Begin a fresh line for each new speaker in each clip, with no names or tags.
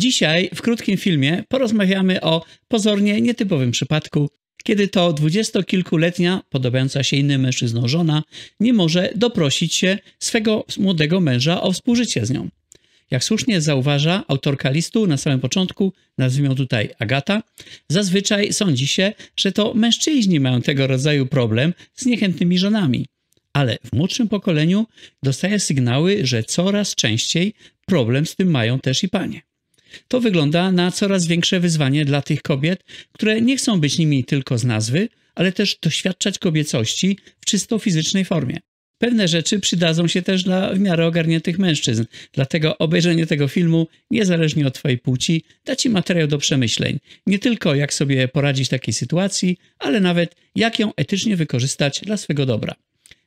Dzisiaj w krótkim filmie porozmawiamy o pozornie nietypowym przypadku, kiedy to dwudziestokilkuletnia, podobająca się innym mężczyzną żona, nie może doprosić się swego młodego męża o współżycie z nią. Jak słusznie zauważa autorka listu na samym początku, nazwijmy tutaj Agata, zazwyczaj sądzi się, że to mężczyźni mają tego rodzaju problem z niechętnymi żonami. Ale w młodszym pokoleniu dostaje sygnały, że coraz częściej problem z tym mają też i panie. To wygląda na coraz większe wyzwanie dla tych kobiet, które nie chcą być nimi tylko z nazwy, ale też doświadczać kobiecości w czysto fizycznej formie. Pewne rzeczy przydadzą się też dla w miarę ogarniętych mężczyzn, dlatego obejrzenie tego filmu, niezależnie od Twojej płci, da Ci materiał do przemyśleń. Nie tylko jak sobie poradzić w takiej sytuacji, ale nawet jak ją etycznie wykorzystać dla swego dobra.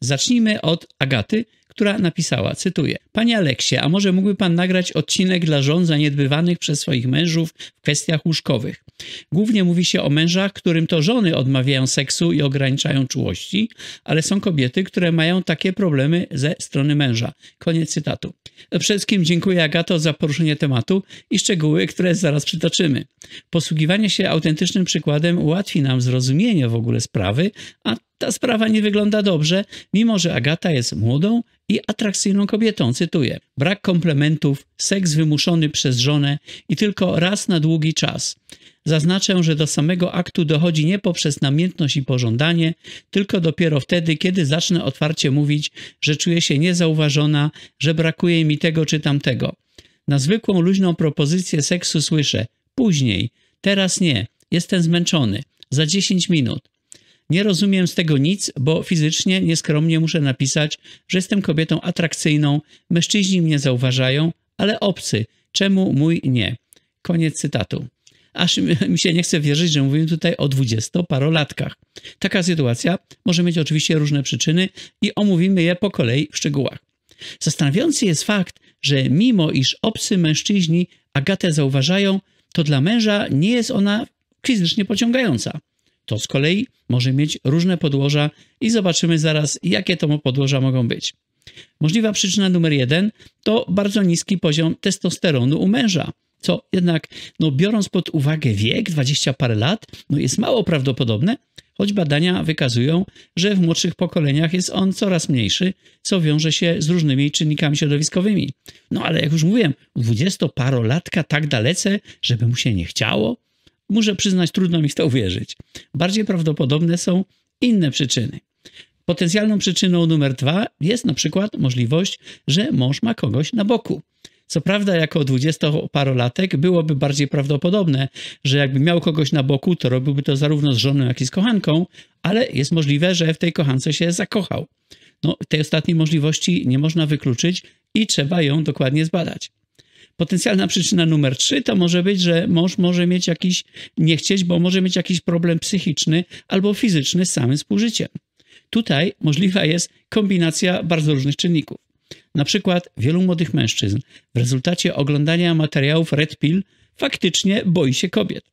Zacznijmy od Agaty, która napisała, cytuję, Panie Aleksie, a może mógłby Pan nagrać odcinek dla żon zaniedbywanych przez swoich mężów w kwestiach łóżkowych? Głównie mówi się o mężach, którym to żony odmawiają seksu i ograniczają czułości, ale są kobiety, które mają takie problemy ze strony męża. Koniec cytatu. No, przede wszystkim dziękuję Agato za poruszenie tematu i szczegóły, które zaraz przytoczymy. Posługiwanie się autentycznym przykładem ułatwi nam zrozumienie w ogóle sprawy, a ta sprawa nie wygląda dobrze, mimo że Agata jest młodą i atrakcyjną kobietą. Cytuję: brak komplementów, seks wymuszony przez żonę i tylko raz na długi czas. Zaznaczę, że do samego aktu dochodzi nie poprzez namiętność i pożądanie, tylko dopiero wtedy, kiedy zacznę otwarcie mówić, że czuję się niezauważona, że brakuje mi tego czy tamtego. Na zwykłą, luźną propozycję seksu słyszę później, teraz nie, jestem zmęczony, za 10 minut. Nie rozumiem z tego nic, bo fizycznie nieskromnie muszę napisać, że jestem kobietą atrakcyjną, mężczyźni mnie zauważają, ale obcy, czemu mój nie? Koniec cytatu. Aż mi się nie chce wierzyć, że mówimy tutaj o dwudziestoparolatkach. Taka sytuacja może mieć oczywiście różne przyczyny i omówimy je po kolei w szczegółach. Zastanawiający jest fakt, że mimo iż obcy mężczyźni Agatę zauważają, to dla męża nie jest ona fizycznie pociągająca. To z kolei może mieć różne podłoża i zobaczymy zaraz, jakie to podłoża mogą być. Możliwa przyczyna numer jeden to bardzo niski poziom testosteronu u męża. Co jednak, no biorąc pod uwagę wiek, 20 parę lat, no jest mało prawdopodobne, choć badania wykazują, że w młodszych pokoleniach jest on coraz mniejszy, co wiąże się z różnymi czynnikami środowiskowymi. No ale jak już mówiłem, 20 parolatka tak dalece, żeby mu się nie chciało, muszę przyznać, trudno mi w to uwierzyć. Bardziej prawdopodobne są inne przyczyny. Potencjalną przyczyną numer dwa jest na przykład możliwość, że mąż ma kogoś na boku. Co prawda, jako dwudziestoparolatek byłoby bardziej prawdopodobne, że jakby miał kogoś na boku, to robiłby to zarówno z żoną, jak i z kochanką, ale jest możliwe, że w tej kochance się zakochał. No, tej ostatniej możliwości nie można wykluczyć i trzeba ją dokładnie zbadać. Potencjalna przyczyna numer trzy to może być, że mąż może mieć jakiś, nie chcieć, bo może mieć jakiś problem psychiczny albo fizyczny z samym współżyciem. Tutaj możliwa jest kombinacja bardzo różnych czynników. Na przykład wielu młodych mężczyzn w rezultacie oglądania materiałów Red Pill faktycznie boi się kobiet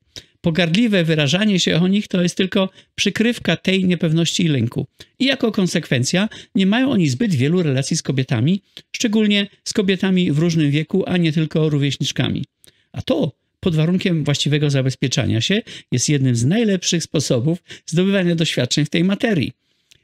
pogardliwe wyrażanie się o nich to jest tylko przykrywka tej niepewności i lęku. I jako konsekwencja nie mają oni zbyt wielu relacji z kobietami, szczególnie z kobietami w różnym wieku, a nie tylko rówieśniczkami. A to pod warunkiem właściwego zabezpieczania się jest jednym z najlepszych sposobów zdobywania doświadczeń w tej materii.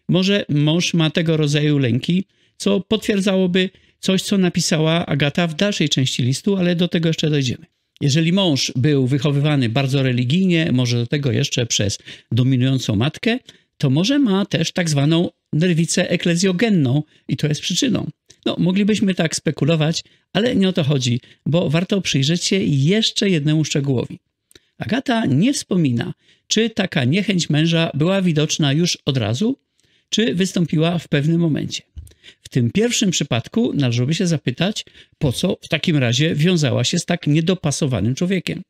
Może mąż ma tego rodzaju lęki, co potwierdzałoby coś, co napisała Agata w dalszej części listu, ale do tego jeszcze dojdziemy. Jeżeli mąż był wychowywany bardzo religijnie, może do tego jeszcze przez dominującą matkę, to może ma też tak zwaną nerwicę eklezjogenną i to jest przyczyną. No, moglibyśmy tak spekulować, ale nie o to chodzi, bo warto przyjrzeć się jeszcze jednemu szczegółowi. Agata nie wspomina, czy taka niechęć męża była widoczna już od razu, czy wystąpiła w pewnym momencie. W tym pierwszym przypadku należałoby się zapytać, po co w takim razie wiązała się z tak niedopasowanym człowiekiem.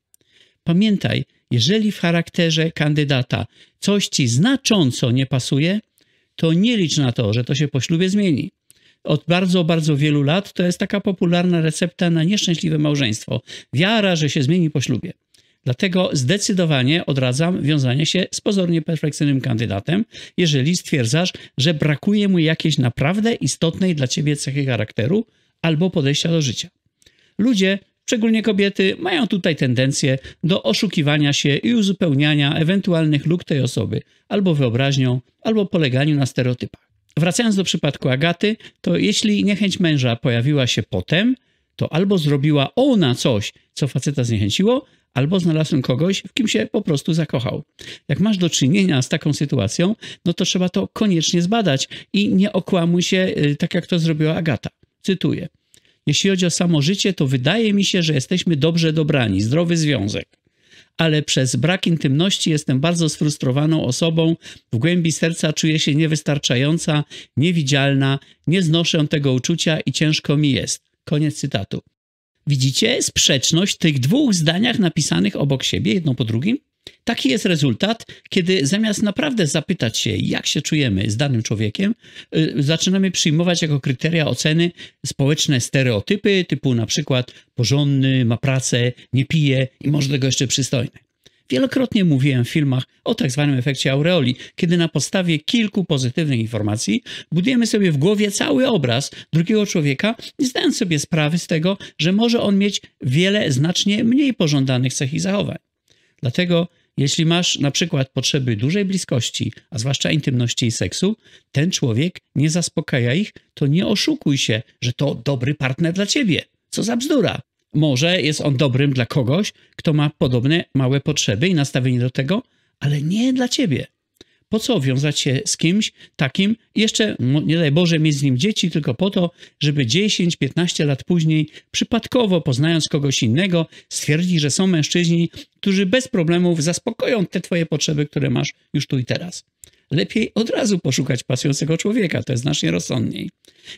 Pamiętaj, jeżeli w charakterze kandydata coś ci znacząco nie pasuje, to nie licz na to, że to się po ślubie zmieni. Od bardzo, bardzo wielu lat to jest taka popularna recepta na nieszczęśliwe małżeństwo. Wiara, że się zmieni po ślubie. Dlatego zdecydowanie odradzam wiązanie się z pozornie perfekcyjnym kandydatem, jeżeli stwierdzasz, że brakuje mu jakiejś naprawdę istotnej dla ciebie cechy charakteru albo podejścia do życia. Ludzie, szczególnie kobiety, mają tutaj tendencję do oszukiwania się i uzupełniania ewentualnych luk tej osoby albo wyobraźnią, albo poleganiu na stereotypach. Wracając do przypadku Agaty, to jeśli niechęć męża pojawiła się potem, to albo zrobiła ona coś, co faceta zniechęciło, albo znalazłem kogoś, w kim się po prostu zakochał. Jak masz do czynienia z taką sytuacją, no to trzeba to koniecznie zbadać i nie okłamuj się y, tak, jak to zrobiła Agata. Cytuję. Jeśli chodzi o samo życie, to wydaje mi się, że jesteśmy dobrze dobrani, zdrowy związek. Ale przez brak intymności jestem bardzo sfrustrowaną osobą. W głębi serca czuję się niewystarczająca, niewidzialna, nie znoszę tego uczucia i ciężko mi jest. Koniec cytatu. Widzicie sprzeczność tych dwóch zdaniach napisanych obok siebie, jedno po drugim? Taki jest rezultat, kiedy zamiast naprawdę zapytać się, jak się czujemy z danym człowiekiem, y, zaczynamy przyjmować jako kryteria oceny społeczne stereotypy, typu na przykład porządny, ma pracę, nie pije i może tego jeszcze przystojny. Wielokrotnie mówiłem w filmach o tak zwanym efekcie aureoli, kiedy na podstawie kilku pozytywnych informacji budujemy sobie w głowie cały obraz drugiego człowieka, nie zdając sobie sprawy z tego, że może on mieć wiele znacznie mniej pożądanych cech i zachowań. Dlatego jeśli masz na przykład potrzeby dużej bliskości, a zwłaszcza intymności i seksu, ten człowiek nie zaspokaja ich, to nie oszukuj się, że to dobry partner dla ciebie. Co za bzdura. Może jest on dobrym dla kogoś, kto ma podobne małe potrzeby i nastawienie do tego, ale nie dla ciebie. Po co wiązać się z kimś takim, jeszcze nie daj Boże mieć z nim dzieci, tylko po to, żeby 10-15 lat później, przypadkowo poznając kogoś innego, stwierdzić, że są mężczyźni, którzy bez problemów zaspokoją te twoje potrzeby, które masz już tu i teraz lepiej od razu poszukać pasującego człowieka, to jest znacznie rozsądniej.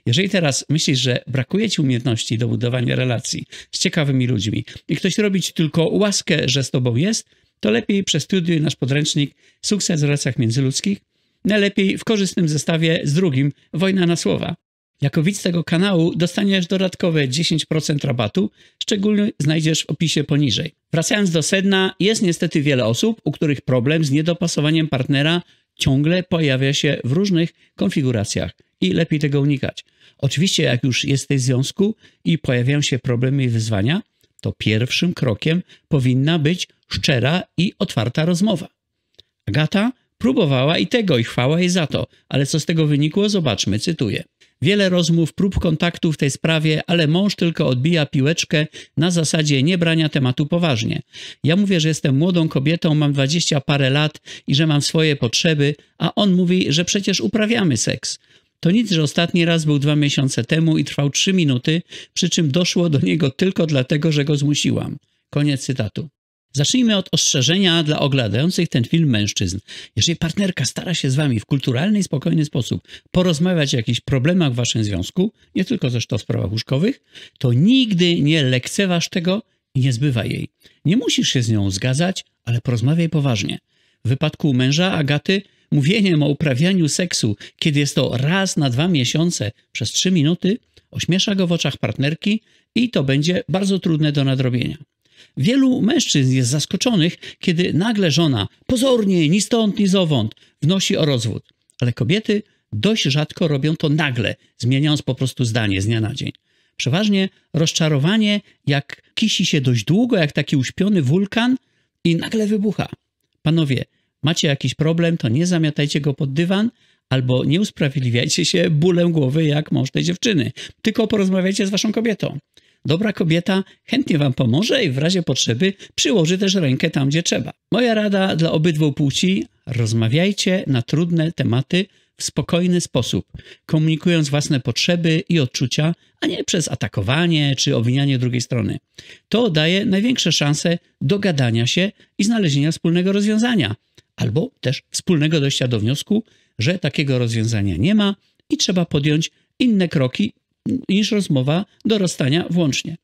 Jeżeli teraz myślisz, że brakuje ci umiejętności do budowania relacji z ciekawymi ludźmi i ktoś robi ci tylko łaskę, że z tobą jest, to lepiej przestudiuj nasz podręcznik Sukces w relacjach międzyludzkich, najlepiej w korzystnym zestawie z drugim Wojna na słowa. Jako widz tego kanału dostaniesz dodatkowe 10% rabatu, szczególny znajdziesz w opisie poniżej. Wracając do sedna, jest niestety wiele osób, u których problem z niedopasowaniem partnera ciągle pojawia się w różnych konfiguracjach i lepiej tego unikać. Oczywiście, jak już jesteś w związku i pojawiają się problemy i wyzwania, to pierwszym krokiem powinna być szczera i otwarta rozmowa. Agata próbowała i tego, i chwała jej za to, ale co z tego wynikło, zobaczmy, cytuję. Wiele rozmów, prób kontaktu w tej sprawie, ale mąż tylko odbija piłeczkę na zasadzie niebrania tematu poważnie. Ja mówię, że jestem młodą kobietą, mam dwadzieścia parę lat i że mam swoje potrzeby, a on mówi, że przecież uprawiamy seks. To nic, że ostatni raz był dwa miesiące temu i trwał trzy minuty, przy czym doszło do niego tylko dlatego, że go zmusiłam. Koniec cytatu. Zacznijmy od ostrzeżenia dla oglądających ten film mężczyzn. Jeżeli partnerka stara się z wami w kulturalny i spokojny sposób porozmawiać o jakichś problemach w waszym związku, nie tylko zresztą w sprawach łóżkowych, to nigdy nie lekceważ tego i nie zbywa jej. Nie musisz się z nią zgadzać, ale porozmawiaj poważnie. W wypadku męża Agaty mówieniem o uprawianiu seksu, kiedy jest to raz na dwa miesiące przez trzy minuty, ośmiesza go w oczach partnerki i to będzie bardzo trudne do nadrobienia. Wielu mężczyzn jest zaskoczonych, kiedy nagle żona, pozornie, ni stąd, ni zowąd, wnosi o rozwód. Ale kobiety dość rzadko robią to nagle, zmieniając po prostu zdanie z dnia na dzień. Przeważnie rozczarowanie, jak kisi się dość długo, jak taki uśpiony wulkan i nagle wybucha. Panowie, macie jakiś problem, to nie zamiatajcie go pod dywan, albo nie usprawiedliwiajcie się bólem głowy jak mąż tej dziewczyny, tylko porozmawiajcie z waszą kobietą. Dobra kobieta chętnie Wam pomoże i w razie potrzeby przyłoży też rękę tam, gdzie trzeba. Moja rada dla obydwu płci: rozmawiajcie na trudne tematy w spokojny sposób, komunikując własne potrzeby i odczucia, a nie przez atakowanie czy obwinianie drugiej strony. To daje największe szanse dogadania się i znalezienia wspólnego rozwiązania, albo też wspólnego dojścia do wniosku, że takiego rozwiązania nie ma i trzeba podjąć inne kroki niż rozmowa dorastania włącznie.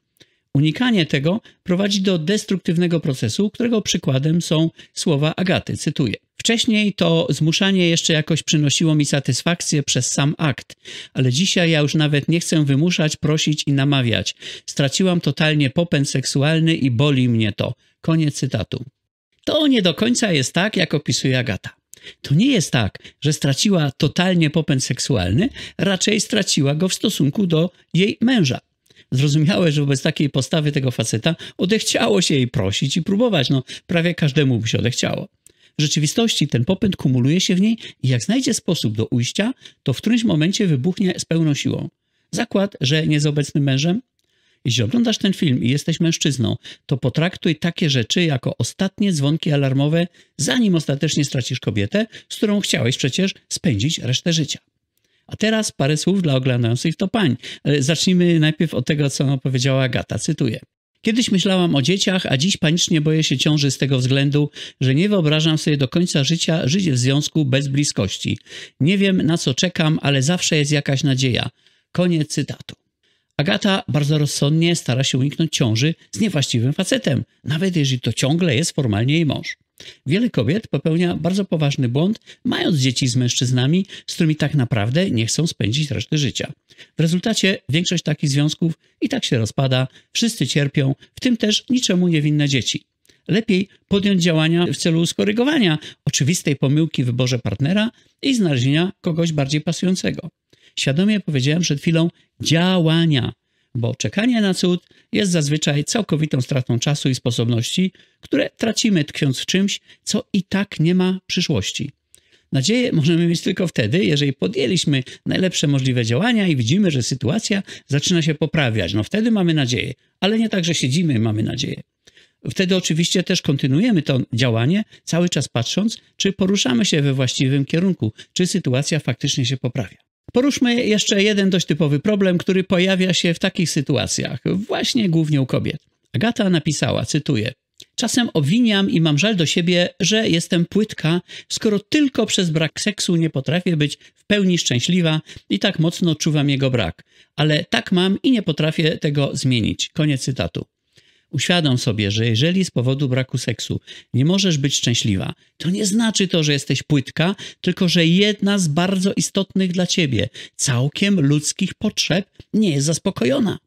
Unikanie tego prowadzi do destruktywnego procesu, którego przykładem są słowa Agaty, cytuję. Wcześniej to zmuszanie jeszcze jakoś przynosiło mi satysfakcję przez sam akt, ale dzisiaj ja już nawet nie chcę wymuszać, prosić i namawiać. Straciłam totalnie popęd seksualny i boli mnie to. Koniec cytatu. To nie do końca jest tak, jak opisuje Agata. To nie jest tak, że straciła totalnie popęd seksualny, raczej straciła go w stosunku do jej męża. Zrozumiałe, że wobec takiej postawy tego faceta odechciało się jej prosić i próbować. No, prawie każdemu by się odechciało. W rzeczywistości ten popęd kumuluje się w niej i jak znajdzie sposób do ujścia, to w którymś momencie wybuchnie z pełną siłą. Zakład, że nie z obecnym mężem, jeśli oglądasz ten film i jesteś mężczyzną, to potraktuj takie rzeczy jako ostatnie dzwonki alarmowe, zanim ostatecznie stracisz kobietę, z którą chciałeś przecież spędzić resztę życia. A teraz parę słów dla oglądających to pań. E, zacznijmy najpierw od tego, co powiedziała Agata. Cytuję. Kiedyś myślałam o dzieciach, a dziś panicznie boję się ciąży z tego względu, że nie wyobrażam sobie do końca życia żyć w związku bez bliskości. Nie wiem na co czekam, ale zawsze jest jakaś nadzieja. Koniec cytatu. Agata bardzo rozsądnie stara się uniknąć ciąży z niewłaściwym facetem, nawet jeżeli to ciągle jest formalnie jej mąż. Wiele kobiet popełnia bardzo poważny błąd, mając dzieci z mężczyznami, z którymi tak naprawdę nie chcą spędzić reszty życia. W rezultacie większość takich związków i tak się rozpada, wszyscy cierpią, w tym też niczemu niewinne dzieci. Lepiej podjąć działania w celu skorygowania oczywistej pomyłki w wyborze partnera i znalezienia kogoś bardziej pasującego świadomie powiedziałem przed chwilą działania, bo czekanie na cud jest zazwyczaj całkowitą stratą czasu i sposobności, które tracimy tkwiąc w czymś, co i tak nie ma przyszłości. Nadzieję możemy mieć tylko wtedy, jeżeli podjęliśmy najlepsze możliwe działania i widzimy, że sytuacja zaczyna się poprawiać. No wtedy mamy nadzieję, ale nie tak, że siedzimy, i mamy nadzieję. Wtedy oczywiście też kontynuujemy to działanie, cały czas patrząc, czy poruszamy się we właściwym kierunku, czy sytuacja faktycznie się poprawia. Poruszmy jeszcze jeden dość typowy problem, który pojawia się w takich sytuacjach, właśnie głównie u kobiet. Agata napisała, cytuję: Czasem obwiniam i mam żal do siebie, że jestem płytka, skoro tylko przez brak seksu nie potrafię być w pełni szczęśliwa i tak mocno odczuwam jego brak. Ale tak mam i nie potrafię tego zmienić. Koniec cytatu. Uświadom sobie, że jeżeli z powodu braku seksu nie możesz być szczęśliwa, to nie znaczy to, że jesteś płytka, tylko że jedna z bardzo istotnych dla ciebie, całkiem ludzkich potrzeb nie jest zaspokojona.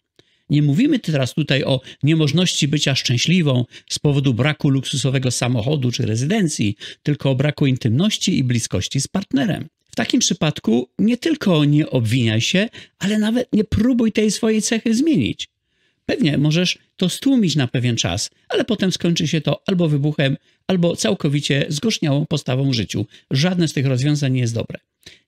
Nie mówimy teraz tutaj o niemożności bycia szczęśliwą z powodu braku luksusowego samochodu czy rezydencji, tylko o braku intymności i bliskości z partnerem. W takim przypadku nie tylko nie obwiniaj się, ale nawet nie próbuj tej swojej cechy zmienić. Pewnie możesz to stłumić na pewien czas, ale potem skończy się to albo wybuchem, albo całkowicie zgorzniałą postawą w życiu. Żadne z tych rozwiązań nie jest dobre.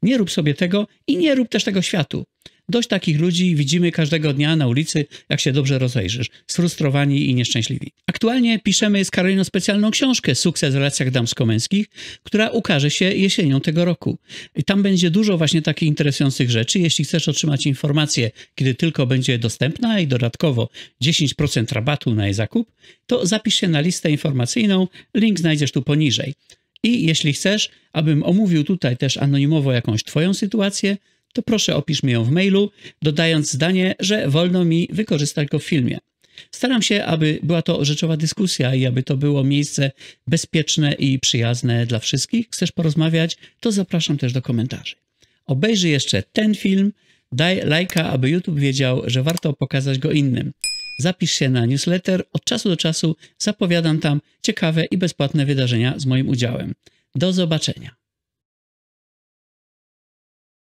Nie rób sobie tego i nie rób też tego światu. Dość takich ludzi widzimy każdego dnia na ulicy, jak się dobrze rozejrzysz, sfrustrowani i nieszczęśliwi. Aktualnie piszemy z Karoliną specjalną książkę Sukces w relacjach damsko-męskich, która ukaże się jesienią tego roku. I tam będzie dużo właśnie takich interesujących rzeczy. Jeśli chcesz otrzymać informację, kiedy tylko będzie dostępna i dodatkowo 10% rabatu na jej zakup, to zapisz się na listę informacyjną. Link znajdziesz tu poniżej. I jeśli chcesz, abym omówił tutaj też anonimowo jakąś Twoją sytuację, to proszę opisz mi ją w mailu, dodając zdanie, że wolno mi wykorzystać go w filmie. Staram się, aby była to rzeczowa dyskusja i aby to było miejsce bezpieczne i przyjazne dla wszystkich. Chcesz porozmawiać? To zapraszam też do komentarzy. Obejrzyj jeszcze ten film, daj lajka, aby YouTube wiedział, że warto pokazać go innym. Zapisz się na newsletter, od czasu do czasu zapowiadam tam ciekawe i bezpłatne wydarzenia z moim udziałem. Do zobaczenia.